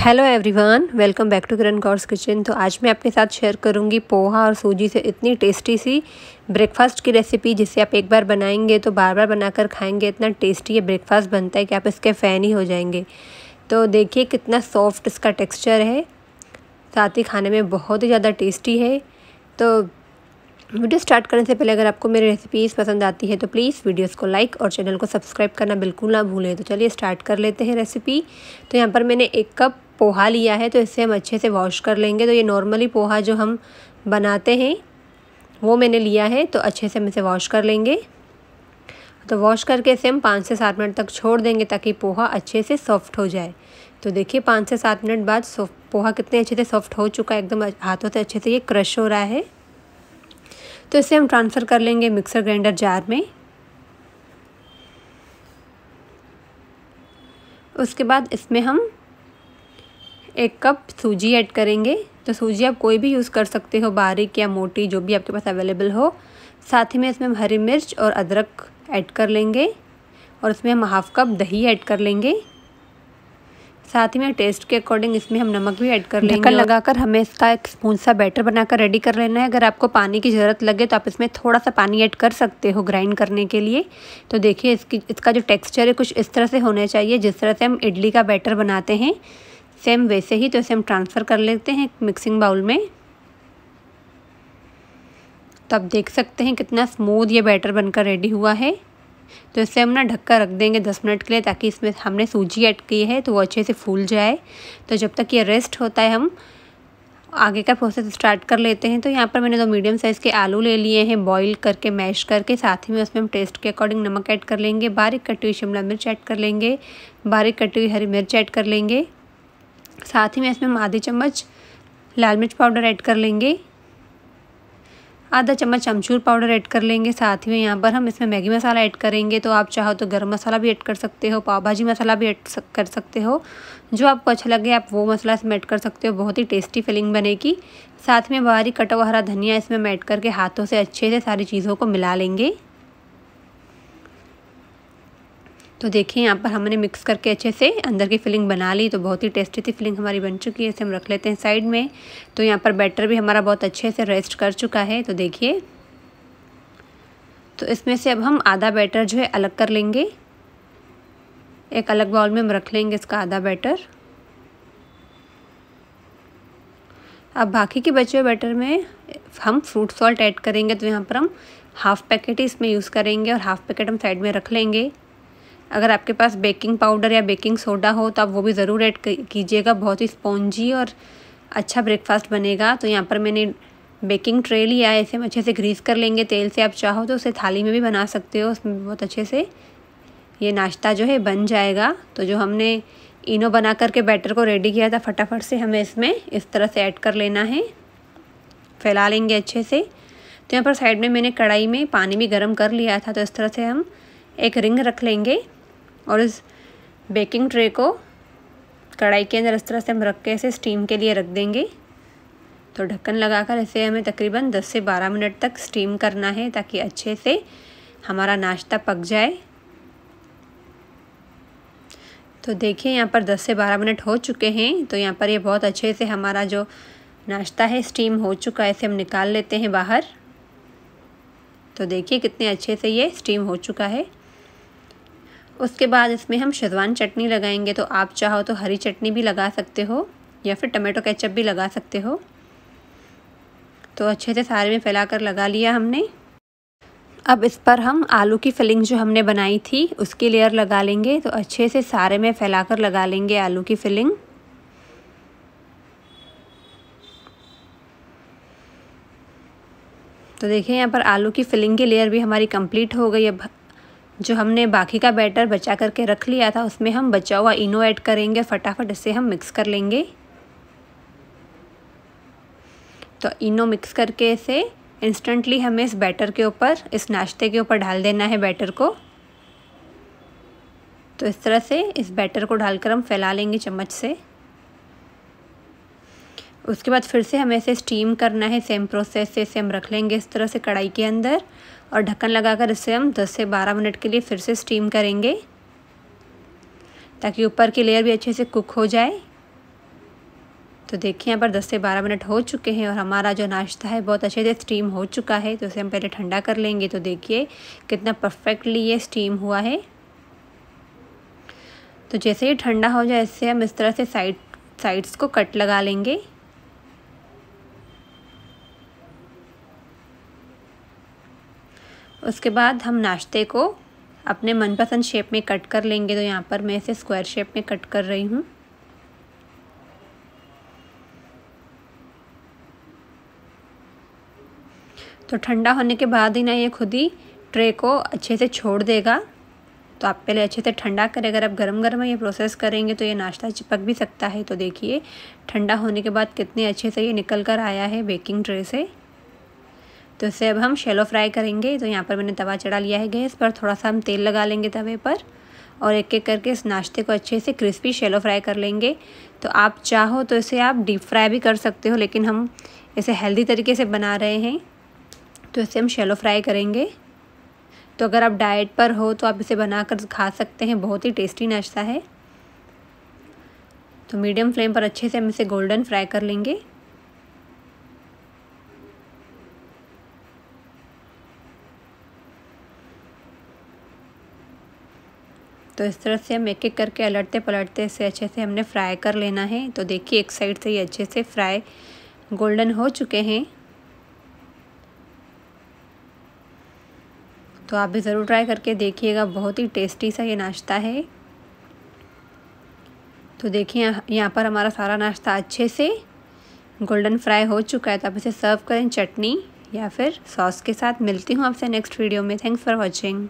hello everyone welcome back to Kiran कॉर्स kitchen तो आज मैं आपके साथ शेयर करूंगी पोहा और सूजी से इतनी टेस्टी सी ब्रेकफास्ट की रेसिपी जिसे आप एक बार बनाएंगे तो बार बार बनाकर खाएंगे इतना टेस्टी ये ब्रेकफास्ट बनता है कि आप इसके फ़ैन ही हो जाएंगे तो देखिए कितना सॉफ्ट इसका टेक्स्चर है साथ ही खाने में बहुत ही ज़्यादा टेस्टी है तो वीडियो स्टार्ट करने से पहले अगर आपको मेरी रेसिपीज़ पसंद आती है तो प्लीज़ वीडियोस को लाइक और चैनल को सब्सक्राइब करना बिल्कुल ना भूलें तो चलिए स्टार्ट कर लेते हैं रेसिपी तो यहाँ पर मैंने एक कप पोहा लिया है तो इसे हम अच्छे से वॉश कर लेंगे तो ये नॉर्मली पोहा जो हम बनाते हैं वो मैंने लिया है तो अच्छे से हम इसे वॉश कर लेंगे तो वॉश करके इसे हम पाँच से सात मिनट तक छोड़ देंगे ताकि पोहा अच्छे से सॉफ्ट हो जाए तो देखिए पाँच से सात मिनट बाद पोहा कितने अच्छे से सॉफ्ट हो चुका है एकदम हाथों से अच्छे से ये क्रश हो रहा है तो इसे हम ट्रांसफ़र कर लेंगे मिक्सर ग्राइंडर जार में उसके बाद इसमें हम एक कप सूजी ऐड करेंगे तो सूजी आप कोई भी यूज़ कर सकते हो बारीक या मोटी जो भी आपके पास अवेलेबल हो साथ ही में इसमें हम हरी मिर्च और अदरक ऐड कर लेंगे और इसमें हम हाफ़ कप दही ऐड कर लेंगे साथ ही में टेस्ट के अकॉर्डिंग इसमें हम नमक भी ऐड कर लेंगे ढक्कन लगाकर हमें इसका एक स्पून सा बैटर बनाकर रेडी कर लेना है अगर आपको पानी की ज़रूरत लगे तो आप इसमें थोड़ा सा पानी ऐड कर सकते हो ग्राइंड करने के लिए तो देखिए इसकी इसका जो टेक्सचर है कुछ इस तरह से होना चाहिए जिस तरह से हम इडली का बैटर बनाते हैं सेम वैसे ही तो इसे हम ट्रांसफ़र कर लेते हैं मिक्सिंग बाउल में तो आप देख सकते हैं कितना स्मूथ ये बैटर बनकर रेडी हुआ है तो इसे हम ना ढककर रख देंगे दस मिनट के लिए ताकि इसमें हमने सूजी ऐड की है तो वो अच्छे से फूल जाए तो जब तक ये रेस्ट होता है हम आगे का प्रोसेस स्टार्ट कर लेते हैं तो यहाँ पर मैंने दो मीडियम साइज़ के आलू ले लिए हैं बॉईल करके मैश करके साथ ही में उसमें हम टेस्ट के अकॉर्डिंग नमक ऐड कर लेंगे बारीक कटी हुई शिमला मिर्च ऐड कर लेंगे बारीक कटी हुई हरी मिर्च ऐड कर लेंगे साथ ही में इसमें हम आधे चम्मच लाल मिर्च पाउडर ऐड कर लेंगे आधा चम्मच अमचूर पाउडर ऐड कर लेंगे साथ ही में यहाँ पर हम इसमें मैगी मसाला ऐड करेंगे तो आप चाहो तो गर्म मसाला भी ऐड कर सकते हो पाव भाजी मसाला भी ऐड कर सकते हो जो आपको अच्छा लगे आप वो मसाला इसमें ऐड कर सकते हो बहुत ही टेस्टी फिलिंग बनेगी साथ में बाहरी कटा हुआ हरा धनिया इसमें हम ऐड करके हाथों से अच्छे से सारी चीज़ों को मिला लेंगे तो देखिए यहाँ पर हमने मिक्स करके अच्छे से अंदर की फिलिंग बना ली तो बहुत ही टेस्टी थी फिलिंग हमारी बन चुकी है इसे हम रख लेते हैं साइड में तो यहाँ पर बैटर भी हमारा बहुत अच्छे से रेस्ट कर चुका है तो देखिए तो इसमें से अब हम आधा बैटर जो है अलग कर लेंगे एक अलग बाउल में हम रख लेंगे इसका आधा बैटर अब बाकी के बचे हुए बैटर में हम फ्रूट सॉल्ट ऐड करेंगे तो यहाँ पर हम हाफ़ पैकेट ही इसमें यूज़ करेंगे और हाफ़ पैकेट हम साइड में रख लेंगे अगर आपके पास बेकिंग पाउडर या बेकिंग सोडा हो तो आप वो भी ज़रूर ऐड कीजिएगा बहुत ही स्पॉन्जी और अच्छा ब्रेकफास्ट बनेगा तो यहाँ पर मैंने बेकिंग ट्रे लिया है इसे हम अच्छे से ग्रीस कर लेंगे तेल से आप चाहो तो उसे थाली में भी बना सकते हो उसमें बहुत अच्छे से ये नाश्ता जो है बन जाएगा तो जो हमने इनो बना करके बैटर को रेडी किया था फटाफट से हमें इसमें इस तरह से ऐड कर लेना है फैला लेंगे अच्छे से तो यहाँ पर साइड में मैंने कढ़ाई में पानी भी गर्म कर लिया था तो इस तरह से हम एक रिंग रख लेंगे और इस बेकिंग ट्रे को कढ़ाई के अंदर इस तरह से हम रख के इसे स्टीम के लिए रख देंगे तो ढक्कन लगाकर इसे हमें तकरीबन 10 से 12 मिनट तक स्टीम करना है ताकि अच्छे से हमारा नाश्ता पक जाए तो देखिए यहाँ पर 10 से 12 मिनट हो चुके हैं तो यहाँ पर ये यह बहुत अच्छे से हमारा जो नाश्ता है स्टीम हो चुका है इसे हम निकाल लेते हैं बाहर तो देखिए कितने अच्छे से ये स्टीम हो चुका है उसके बाद इसमें हम शेजवान चटनी लगाएंगे तो आप चाहो तो हरी चटनी भी लगा सकते हो या फिर टमाटो केचप भी लगा सकते हो तो अच्छे से सारे में फैला कर लगा लिया हमने अब इस पर हम आलू की फिलिंग जो हमने बनाई थी उसकी लेयर लगा लेंगे तो अच्छे से सारे में फैला कर लगा लेंगे आलू की फिलिंग तो देखिए यहाँ पर आलू की फिलिंग की लेयर भी हमारी कंप्लीट हो गई अब जो हमने बाकी का बैटर बचा करके रख लिया था उसमें हम बचा हुआ इनो ऐड करेंगे फटाफट इसे हम मिक्स कर लेंगे तो इनो मिक्स करके इसे इंस्टेंटली हमें इस बैटर के ऊपर इस नाश्ते के ऊपर डाल देना है बैटर को तो इस तरह से इस बैटर को डालकर हम फैला लेंगे चम्मच से उसके बाद फिर से हमें इसे स्टीम करना है सेम प्रोसेस से इसे हम रख लेंगे इस तरह से कढ़ाई के अंदर और ढक्कन लगाकर इसे हम 10 से 12 मिनट के लिए फिर से स्टीम करेंगे ताकि ऊपर की लेयर भी अच्छे से कुक हो जाए तो देखिए यहाँ पर 10 से 12 मिनट हो चुके हैं और हमारा जो नाश्ता है बहुत अच्छे से स्टीम हो चुका है तो इसे हम पहले ठंडा कर लेंगे तो देखिए कितना परफेक्टली ये स्टीम हुआ है तो जैसे ही ठंडा हो जाए इससे हम इस तरह से साइड साइड्स को कट लगा लेंगे उसके बाद हम नाश्ते को अपने मनपसंद शेप में कट कर लेंगे तो यहाँ पर मैं इसे स्क्वायर शेप में कट कर रही हूँ तो ठंडा होने के बाद ही ना ये खुद ही ट्रे को अच्छे से छोड़ देगा तो आप पहले अच्छे से ठंडा करें अगर आप गर्म गर्म ये प्रोसेस करेंगे तो ये नाश्ता चिपक भी सकता है तो देखिए ठंडा होने के बाद कितने अच्छे से ये निकल कर आया है बेकिंग ट्रे से तो इसे अब हम शेलो फ्राई करेंगे तो यहाँ पर मैंने तवा चढ़ा लिया है गैस पर थोड़ा सा हम तेल लगा लेंगे तवे पर और एक एक करके इस नाश्ते को अच्छे से क्रिस्पी शेलो फ्राई कर लेंगे तो आप चाहो तो इसे आप डीप फ्राई भी कर सकते हो लेकिन हम इसे हेल्दी तरीके से बना रहे हैं तो इसे हम शेलो फ्राई करेंगे तो अगर आप डाइट पर हो तो आप इसे बनाकर खा सकते हैं बहुत ही टेस्टी नाश्ता है तो मीडियम फ्लेम पर अच्छे से हम इसे गोल्डन फ्राई कर लेंगे तो इस तरह से हम एक एक करके अलटते पलटते इसे अच्छे से हमने फ्राई कर लेना है तो देखिए एक साइड से ये अच्छे से फ्राई गोल्डन हो चुके हैं तो आप भी ज़रूर ट्राई करके देखिएगा बहुत ही टेस्टी सा ये नाश्ता है तो देखिए यहाँ पर हमारा सारा नाश्ता अच्छे से गोल्डन फ्राई हो चुका है तो आप इसे सर्व करें चटनी या फिर सॉस के साथ मिलती हूँ आपसे नेक्स्ट वीडियो में थैंक्स फॉर वॉचिंग